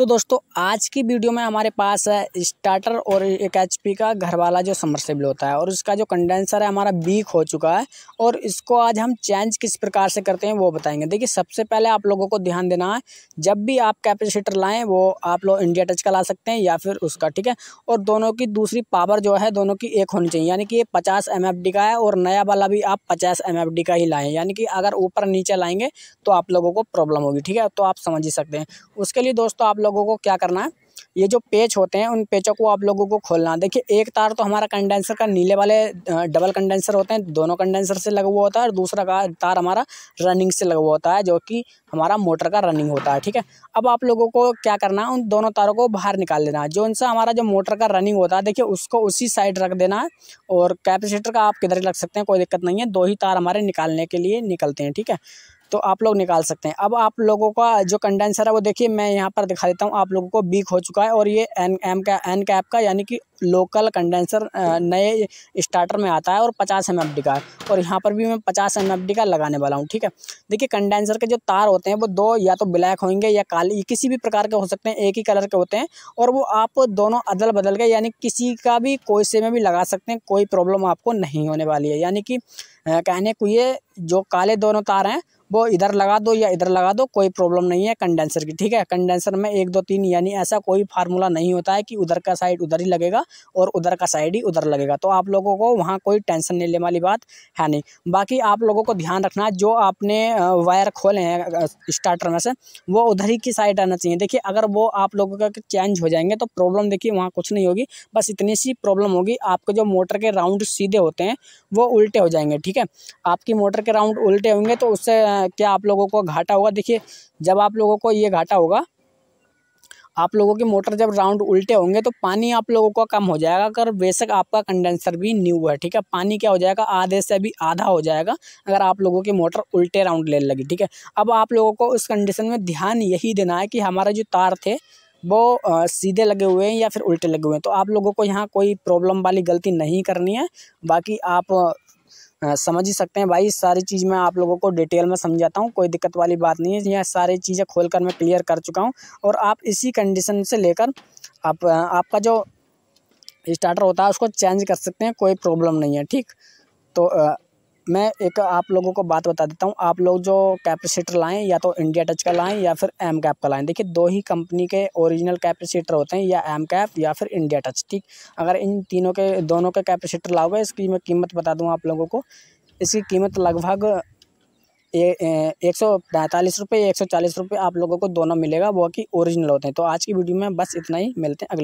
तो दोस्तों आज की वीडियो में हमारे पास है स्टार्टर और एक एच का घर वाला जो समरसेबल होता है और उसका जो कंडेंसर है हमारा वीक हो चुका है और इसको आज हम चेंज किस प्रकार से करते हैं वो बताएंगे देखिए सबसे पहले आप लोगों को ध्यान देना है जब भी आप कैपेसिटर लाएँ वो आप लोग इंडिया टच का ला सकते हैं या फिर उसका ठीक है और दोनों की दूसरी पावर जो है दोनों की एक होनी चाहिए यानी कि ये पचास एम का है और नया वाला भी आप पचास एम का ही लाएँ यानी कि अगर ऊपर नीचे लाएंगे तो आप लोगों को प्रॉब्लम होगी ठीक है तो आप समझ ही सकते हैं उसके लिए दोस्तों आप लोग लोगों को क्या करना है ये जो पेच होते हैं उन पेचों को आप लोगों को खोलना देखिए एक तार तो हमारा कंडेंसर का नीले वाले डबल कंडेंसर होते हैं दोनों कंडेंसर से लगा हुआ होता है और दूसरा का तार हमारा रनिंग से लगा हुआ होता है जो कि हमारा मोटर का रनिंग होता है ठीक है अब आप लोगों को क्या करना है उन दोनों तारों को बाहर निकाल देना है जो उनसे हमारा जो मोटर का रनिंग होता है देखिए उसको उसी साइड रख देना है और कैपेसिटर का आप किधर रख सकते हैं कोई दिक्कत नहीं है दो ही तार हमारे निकालने के लिए निकलते हैं ठीक है तो आप लोग निकाल सकते हैं अब आप लोगों का जो कंडेंसर है वो देखिए मैं यहाँ पर दिखा देता हूँ आप लोगों को बीक हो चुका है और ये एन एम का एन कैप का यानी कि लोकल कंडेंसर नए स्टार्टर में आता है और पचास एम का है और यहाँ पर भी मैं पचास एम का लगाने वाला हूँ ठीक है देखिए कंडेंसर के जो तार होते हैं वो दो या तो ब्लैक होंगे या काले किसी भी प्रकार के हो सकते हैं एक ही कलर के होते हैं और वो आप दोनों अदल बदल के यानी किसी का भी कोई से में भी लगा सकते हैं कोई प्रॉब्लम आपको नहीं होने वाली है यानी कि कहने को ये जो काले दोनों तार हैं वो इधर लगा दो या इधर लगा दो कोई प्रॉब्लम नहीं है कंडेंसर की ठीक है कंडेंसर में एक दो तीन यानी ऐसा कोई फार्मूला नहीं होता है कि उधर का साइड उधर ही लगेगा और उधर का साइड ही उधर लगेगा तो आप लोगों को वहाँ कोई टेंशन लेने वाली बात है नहीं बाकी आप लोगों को ध्यान रखना जो आपने वायर खोले हैं स्टार्टर में से वो उधर ही की साइड आना चाहिए देखिए अगर वो आप लोगों का चेंज हो जाएंगे तो प्रॉब्लम देखिए वहाँ कुछ नहीं होगी बस इतनी सी प्रॉब्लम होगी आपके जो मोटर के राउंड सीधे होते हैं वो उल्टे हो जाएंगे ठीक है आपकी मोटर के राउंड उल्टे होंगे तो उससे क्या आप लोगों को घाटा होगा देखिए जब आप लोगों को ये घाटा होगा आप लोगों की मोटर जब राउंड उल्टे होंगे तो पानी आप लोगों का कम हो जाएगा अगर बेशक आपका कंडेंसर भी न्यू है ठीक है पानी क्या हो जाएगा आधे से भी आधा हो जाएगा अगर आप लोगों की मोटर उल्टे राउंड लेने लगी ठीक है अब आप लोगों को उस कंडीशन में ध्यान यही देना है कि हमारे जो तार थे वो सीधे लगे हुए हैं या फिर उल्टे लगे हुए हैं तो आप लोगों को यहाँ कोई प्रॉब्लम वाली गलती नहीं करनी है बाकी आप समझ ही सकते हैं भाई सारी चीज़ मैं आप लोगों को डिटेल में समझाता हूँ कोई दिक्कत वाली बात नहीं है यह सारी चीज़ें खोल कर मैं क्लियर कर चुका हूँ और आप इसी कंडीशन से लेकर आप आपका जो स्टार्टर होता है उसको चेंज कर सकते हैं कोई प्रॉब्लम नहीं है ठीक तो मैं एक आप लोगों को बात बता देता हूँ आप लोग जो कैपेसिटर लाएँ या तो इंडिया टच का लाएँ या फिर एम कैप का लाएँ देखिए दो ही कंपनी के ओरिजिनल कैपेसिटर होते हैं या एम कैप या फिर इंडिया टच ठीक अगर इन तीनों के दोनों के कैपेसिटर लाओगे इसकी मैं कीमत बता दूँ आप लोगों को इसकी कीमत लगभग एक सौ पैंतालीस रुपये एक सौ चालीस रुपये आप लोगों को दोनों मिलेगा वो कि ओरिजिनल होते हैं तो आज की वीडियो में बस इतना ही मिलते हैं अगले